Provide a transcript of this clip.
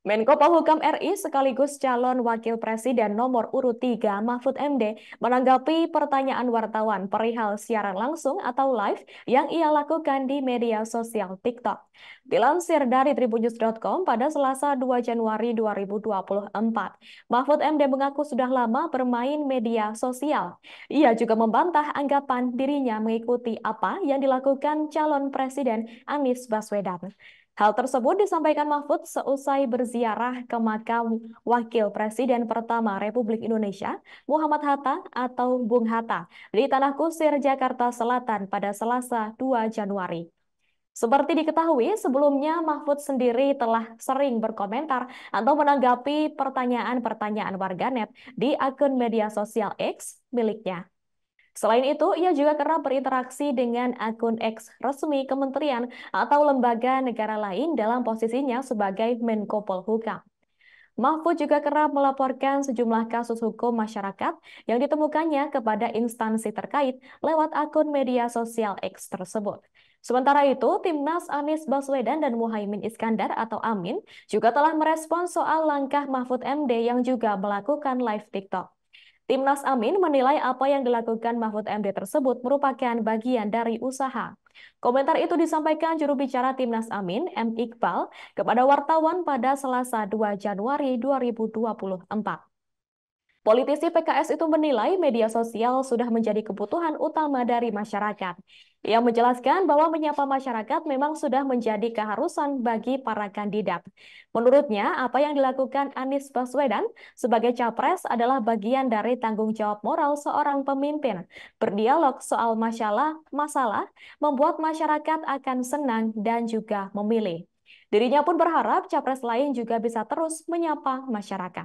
Menko Polhukam RI sekaligus calon wakil presiden nomor urut 3 Mahfud MD menanggapi pertanyaan wartawan perihal siaran langsung atau live yang ia lakukan di media sosial TikTok. Dilansir dari tribunnews.com pada Selasa 2 Januari 2024, Mahfud MD mengaku sudah lama bermain media sosial. Ia juga membantah anggapan dirinya mengikuti apa yang dilakukan calon presiden Anies Baswedan. Hal tersebut disampaikan Mahfud seusai berziarah ke makam Wakil Presiden pertama Republik Indonesia, Muhammad Hatta atau Bung Hatta, di Tanah Kusir, Jakarta Selatan pada Selasa 2 Januari. Seperti diketahui, sebelumnya Mahfud sendiri telah sering berkomentar atau menanggapi pertanyaan-pertanyaan warganet di akun media sosial X miliknya. Selain itu, ia juga kerap berinteraksi dengan akun X resmi kementerian atau lembaga negara lain dalam posisinya sebagai Menko Polhukam. Mahfud juga kerap melaporkan sejumlah kasus hukum masyarakat yang ditemukannya kepada instansi terkait lewat akun media sosial X tersebut. Sementara itu, Timnas Anies Baswedan dan Muhaimin Iskandar atau Amin juga telah merespon soal langkah Mahfud MD yang juga melakukan live TikTok. Timnas Amin menilai apa yang dilakukan Mahfud MD tersebut merupakan bagian dari usaha. Komentar itu disampaikan juru bicara Timnas Amin, M. Iqbal, kepada wartawan pada Selasa 2 Januari 2024. Politisi PKS itu menilai media sosial sudah menjadi kebutuhan utama dari masyarakat. Ia menjelaskan bahwa menyapa masyarakat memang sudah menjadi keharusan bagi para kandidat. Menurutnya, apa yang dilakukan Anies Baswedan sebagai capres adalah bagian dari tanggung jawab moral seorang pemimpin. Berdialog soal masalah, masalah membuat masyarakat akan senang dan juga memilih. Dirinya pun berharap capres lain juga bisa terus menyapa masyarakat.